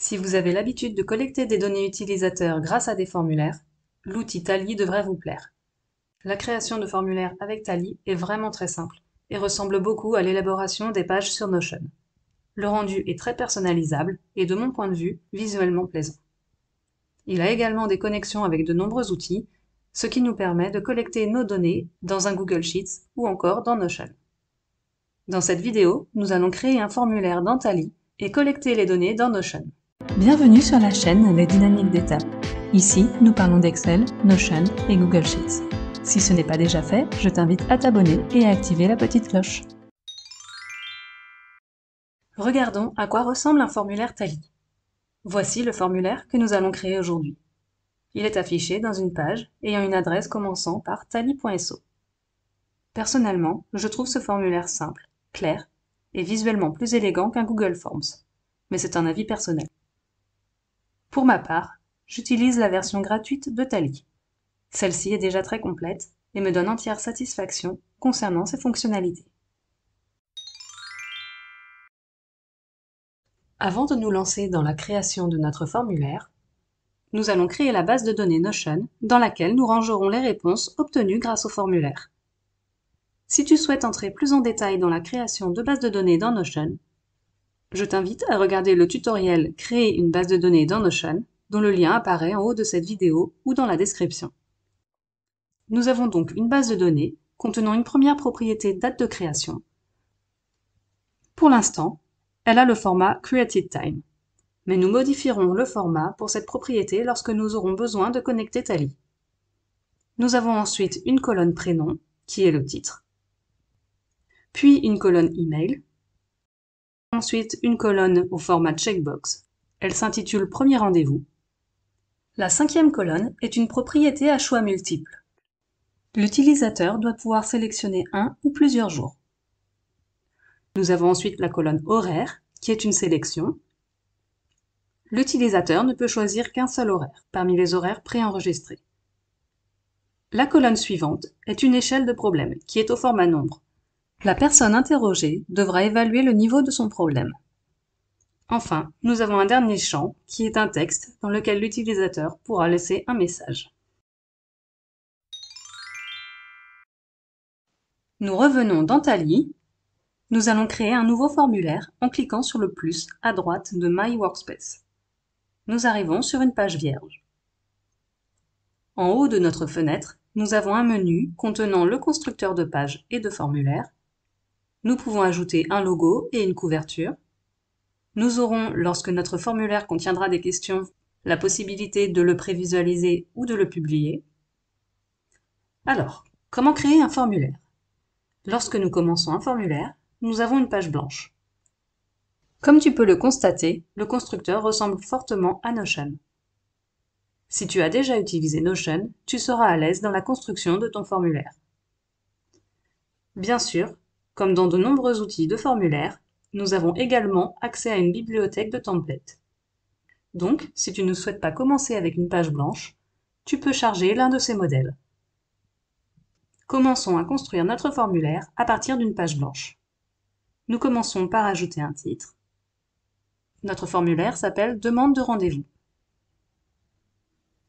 Si vous avez l'habitude de collecter des données utilisateurs grâce à des formulaires, l'outil Tally devrait vous plaire. La création de formulaires avec Tally est vraiment très simple et ressemble beaucoup à l'élaboration des pages sur Notion. Le rendu est très personnalisable et de mon point de vue, visuellement plaisant. Il a également des connexions avec de nombreux outils, ce qui nous permet de collecter nos données dans un Google Sheets ou encore dans Notion. Dans cette vidéo, nous allons créer un formulaire dans Tally et collecter les données dans Notion. Bienvenue sur la chaîne Les Dynamiques d'État. Ici, nous parlons d'Excel, Notion et Google Sheets. Si ce n'est pas déjà fait, je t'invite à t'abonner et à activer la petite cloche. Regardons à quoi ressemble un formulaire Tally. Voici le formulaire que nous allons créer aujourd'hui. Il est affiché dans une page ayant une adresse commençant par tally.so. Personnellement, je trouve ce formulaire simple, clair et visuellement plus élégant qu'un Google Forms. Mais c'est un avis personnel. Pour ma part, j'utilise la version gratuite de Tally. Celle-ci est déjà très complète et me donne entière satisfaction concernant ses fonctionnalités. Avant de nous lancer dans la création de notre formulaire, nous allons créer la base de données Notion dans laquelle nous rangerons les réponses obtenues grâce au formulaire. Si tu souhaites entrer plus en détail dans la création de bases de données dans Notion, je t'invite à regarder le tutoriel Créer une base de données dans Notion, dont le lien apparaît en haut de cette vidéo ou dans la description. Nous avons donc une base de données contenant une première propriété date de création. Pour l'instant, elle a le format Created Time, mais nous modifierons le format pour cette propriété lorsque nous aurons besoin de connecter Tally. Nous avons ensuite une colonne prénom, qui est le titre, puis une colonne email, ensuite une colonne au format checkbox. Elle s'intitule Premier rendez-vous. La cinquième colonne est une propriété à choix multiple. L'utilisateur doit pouvoir sélectionner un ou plusieurs jours. Nous avons ensuite la colonne Horaire, qui est une sélection. L'utilisateur ne peut choisir qu'un seul horaire parmi les horaires préenregistrés. La colonne suivante est une échelle de problème qui est au format nombre. La personne interrogée devra évaluer le niveau de son problème. Enfin, nous avons un dernier champ qui est un texte dans lequel l'utilisateur pourra laisser un message. Nous revenons dans Tali. Nous allons créer un nouveau formulaire en cliquant sur le plus à droite de My Workspace. Nous arrivons sur une page vierge. En haut de notre fenêtre, nous avons un menu contenant le constructeur de page et de formulaire, nous pouvons ajouter un logo et une couverture. Nous aurons, lorsque notre formulaire contiendra des questions, la possibilité de le prévisualiser ou de le publier. Alors, comment créer un formulaire Lorsque nous commençons un formulaire, nous avons une page blanche. Comme tu peux le constater, le constructeur ressemble fortement à Notion. Si tu as déjà utilisé Notion, tu seras à l'aise dans la construction de ton formulaire. Bien sûr, comme dans de nombreux outils de formulaire, nous avons également accès à une bibliothèque de templates. Donc, si tu ne souhaites pas commencer avec une page blanche, tu peux charger l'un de ces modèles. Commençons à construire notre formulaire à partir d'une page blanche. Nous commençons par ajouter un titre. Notre formulaire s'appelle Demande de rendez-vous.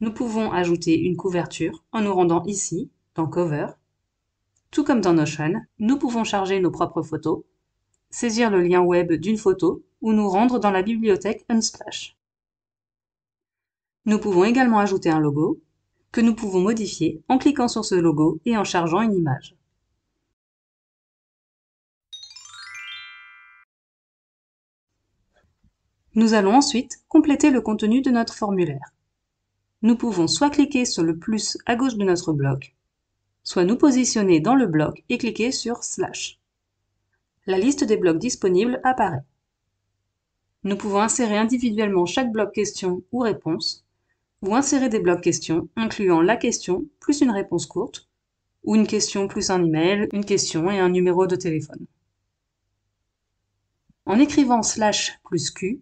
Nous pouvons ajouter une couverture en nous rendant ici, dans Cover, tout comme dans Notion, nous pouvons charger nos propres photos, saisir le lien web d'une photo ou nous rendre dans la bibliothèque Unsplash. Nous pouvons également ajouter un logo, que nous pouvons modifier en cliquant sur ce logo et en chargeant une image. Nous allons ensuite compléter le contenu de notre formulaire. Nous pouvons soit cliquer sur le plus à gauche de notre bloc soit nous positionner dans le bloc et cliquer sur slash. La liste des blocs disponibles apparaît. Nous pouvons insérer individuellement chaque bloc question ou réponse, ou insérer des blocs questions incluant la question plus une réponse courte, ou une question plus un email, une question et un numéro de téléphone. En écrivant slash plus Q,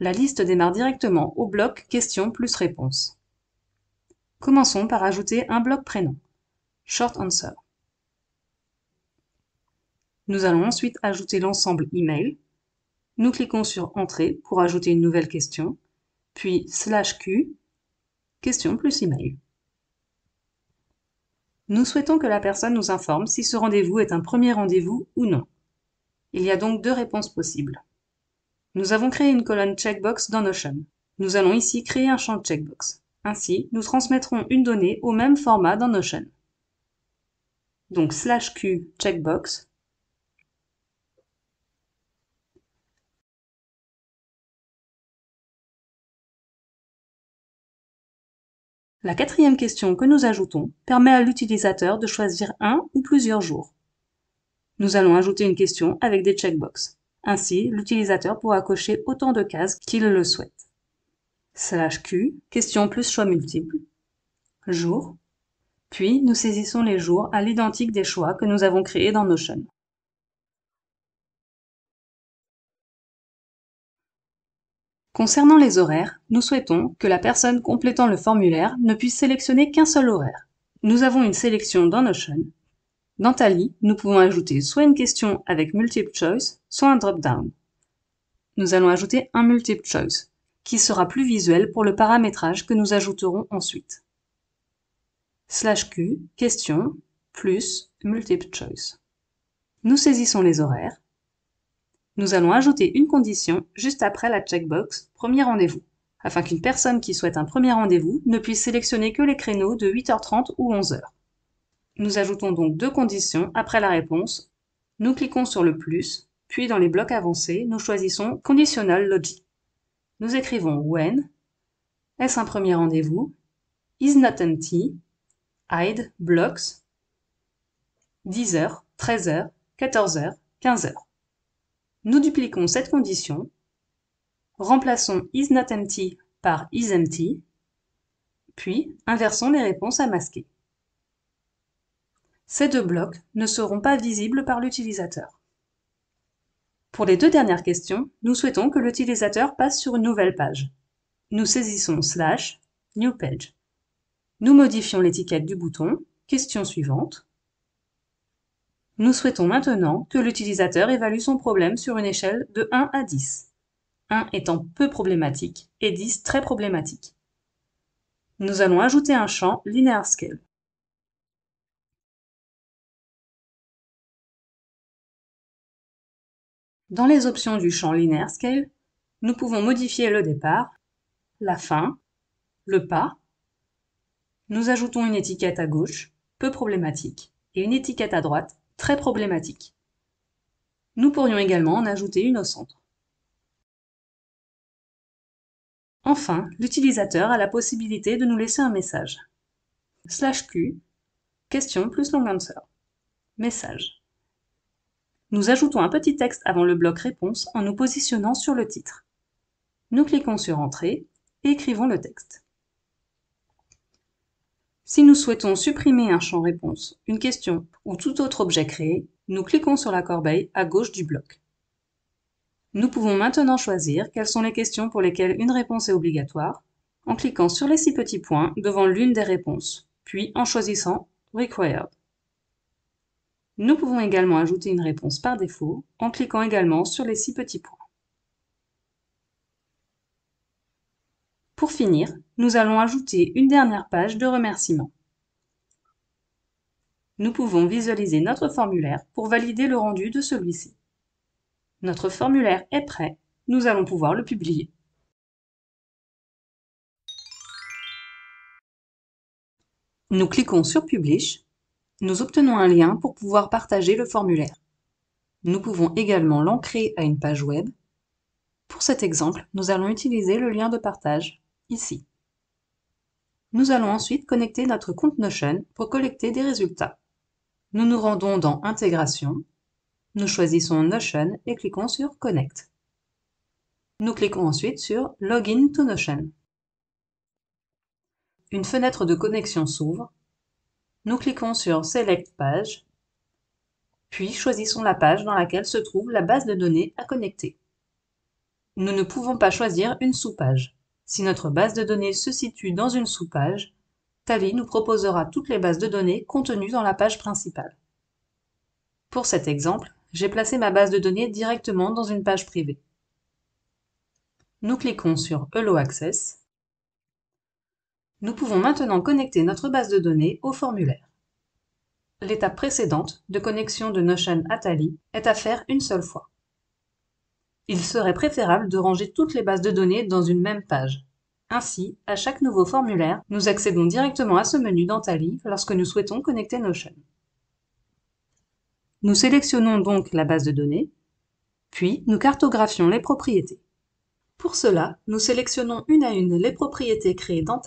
la liste démarre directement au bloc question plus réponse. Commençons par ajouter un bloc prénom. Short answer. Nous allons ensuite ajouter l'ensemble email. Nous cliquons sur Entrée pour ajouter une nouvelle question, puis slash Q, question plus email. Nous souhaitons que la personne nous informe si ce rendez-vous est un premier rendez-vous ou non. Il y a donc deux réponses possibles. Nous avons créé une colonne checkbox dans Notion. Nous allons ici créer un champ checkbox. Ainsi, nous transmettrons une donnée au même format dans Notion. Donc slash Q checkbox. La quatrième question que nous ajoutons permet à l'utilisateur de choisir un ou plusieurs jours. Nous allons ajouter une question avec des checkbox. Ainsi, l'utilisateur pourra cocher autant de cases qu'il le souhaite. Slash Q, question plus choix multiple, jour, puis, nous saisissons les jours à l'identique des choix que nous avons créés dans Notion. Concernant les horaires, nous souhaitons que la personne complétant le formulaire ne puisse sélectionner qu'un seul horaire. Nous avons une sélection dans Notion. Dans Tally, nous pouvons ajouter soit une question avec multiple choice, soit un drop-down. Nous allons ajouter un multiple choice, qui sera plus visuel pour le paramétrage que nous ajouterons ensuite slash Q, question, plus multiple choice. Nous saisissons les horaires. Nous allons ajouter une condition juste après la checkbox premier rendez-vous, afin qu'une personne qui souhaite un premier rendez-vous ne puisse sélectionner que les créneaux de 8h30 ou 11h. Nous ajoutons donc deux conditions après la réponse. Nous cliquons sur le plus, puis dans les blocs avancés, nous choisissons Conditional Logic. Nous écrivons When, est-ce un premier rendez-vous, Is not empty, Hide Blocks, 10h, 13h, 14h, 15h. Nous dupliquons cette condition, remplaçons is par is puis inversons les réponses à masquer. Ces deux blocs ne seront pas visibles par l'utilisateur. Pour les deux dernières questions, nous souhaitons que l'utilisateur passe sur une nouvelle page. Nous saisissons slash New Page. Nous modifions l'étiquette du bouton. Question suivante. Nous souhaitons maintenant que l'utilisateur évalue son problème sur une échelle de 1 à 10. 1 étant peu problématique et 10 très problématique. Nous allons ajouter un champ linear scale. Dans les options du champ linear scale, nous pouvons modifier le départ, la fin, le pas nous ajoutons une étiquette à gauche, peu problématique, et une étiquette à droite, très problématique. Nous pourrions également en ajouter une au centre. Enfin, l'utilisateur a la possibilité de nous laisser un message. Slash Q, question plus long answer. Message. Nous ajoutons un petit texte avant le bloc réponse en nous positionnant sur le titre. Nous cliquons sur Entrée et écrivons le texte. Si nous souhaitons supprimer un champ réponse, une question ou tout autre objet créé, nous cliquons sur la corbeille à gauche du bloc. Nous pouvons maintenant choisir quelles sont les questions pour lesquelles une réponse est obligatoire en cliquant sur les six petits points devant l'une des réponses, puis en choisissant Required. Nous pouvons également ajouter une réponse par défaut en cliquant également sur les six petits points. Pour finir, nous allons ajouter une dernière page de remerciements. Nous pouvons visualiser notre formulaire pour valider le rendu de celui-ci. Notre formulaire est prêt, nous allons pouvoir le publier. Nous cliquons sur Publish. Nous obtenons un lien pour pouvoir partager le formulaire. Nous pouvons également l'ancrer à une page web. Pour cet exemple, nous allons utiliser le lien de partage ici. Nous allons ensuite connecter notre compte Notion pour collecter des résultats. Nous nous rendons dans Intégration, nous choisissons Notion et cliquons sur Connect. Nous cliquons ensuite sur Login to Notion. Une fenêtre de connexion s'ouvre. Nous cliquons sur Select Page, puis choisissons la page dans laquelle se trouve la base de données à connecter. Nous ne pouvons pas choisir une sous-page. Si notre base de données se situe dans une sous-page, Tally nous proposera toutes les bases de données contenues dans la page principale. Pour cet exemple, j'ai placé ma base de données directement dans une page privée. Nous cliquons sur Hello Access. Nous pouvons maintenant connecter notre base de données au formulaire. L'étape précédente de connexion de Notion à Tally est à faire une seule fois il serait préférable de ranger toutes les bases de données dans une même page. Ainsi, à chaque nouveau formulaire, nous accédons directement à ce menu dans lorsque nous souhaitons connecter Notion. Nous sélectionnons donc la base de données, puis nous cartographions les propriétés. Pour cela, nous sélectionnons une à une les propriétés créées dans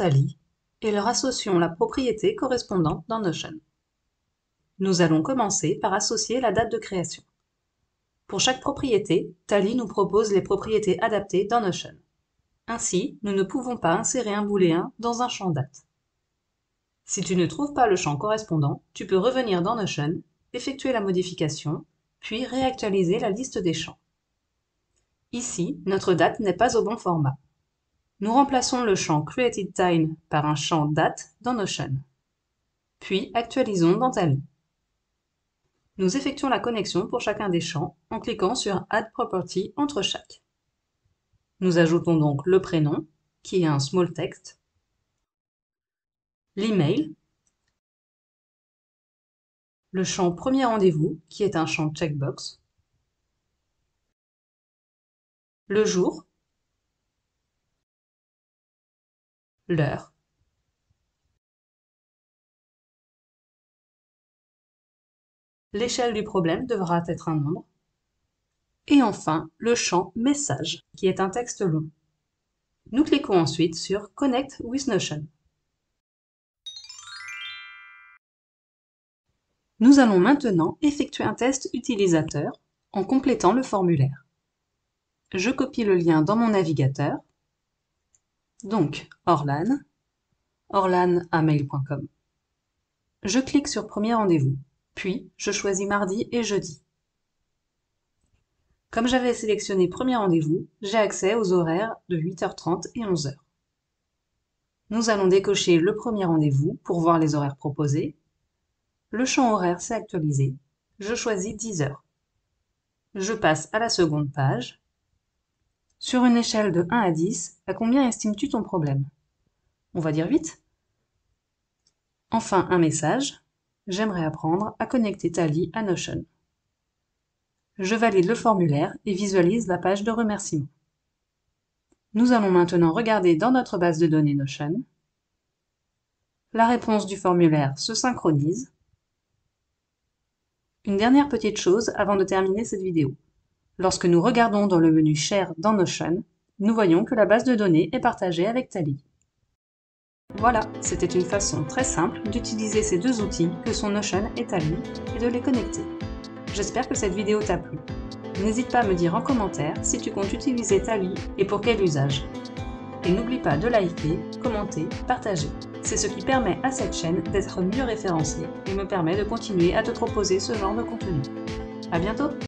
et leur associons la propriété correspondante dans Notion. Nous allons commencer par associer la date de création. Pour chaque propriété, Tally nous propose les propriétés adaptées dans Notion. Ainsi, nous ne pouvons pas insérer un booléen dans un champ date. Si tu ne trouves pas le champ correspondant, tu peux revenir dans Notion, effectuer la modification, puis réactualiser la liste des champs. Ici, notre date n'est pas au bon format. Nous remplaçons le champ CreatedTime par un champ date dans Notion. Puis actualisons dans Tally. Nous effectuons la connexion pour chacun des champs en cliquant sur Add Property entre chaque. Nous ajoutons donc le prénom, qui est un small text, l'email, le champ Premier rendez-vous, qui est un champ checkbox, le jour, l'heure, l'échelle du problème devra être un nombre. Et enfin, le champ Message, qui est un texte long. Nous cliquons ensuite sur Connect with Notion. Nous allons maintenant effectuer un test utilisateur en complétant le formulaire. Je copie le lien dans mon navigateur. Donc, Orlan, orlan Je clique sur Premier rendez-vous. Puis, je choisis mardi et jeudi. Comme j'avais sélectionné premier rendez-vous, j'ai accès aux horaires de 8h30 et 11h. Nous allons décocher le premier rendez-vous pour voir les horaires proposés. Le champ horaire s'est actualisé. Je choisis 10 h Je passe à la seconde page. Sur une échelle de 1 à 10, à combien estimes-tu ton problème On va dire 8. Enfin, un message. J'aimerais apprendre à connecter Tali à Notion. Je valide le formulaire et visualise la page de remerciement. Nous allons maintenant regarder dans notre base de données Notion. La réponse du formulaire se synchronise. Une dernière petite chose avant de terminer cette vidéo. Lorsque nous regardons dans le menu Share dans Notion, nous voyons que la base de données est partagée avec Tally. Voilà, c'était une façon très simple d'utiliser ces deux outils que sont Notion et Tally et de les connecter. J'espère que cette vidéo t'a plu. N'hésite pas à me dire en commentaire si tu comptes utiliser Tally et pour quel usage. Et n'oublie pas de liker, commenter, partager. C'est ce qui permet à cette chaîne d'être mieux référencée et me permet de continuer à te proposer ce genre de contenu. À bientôt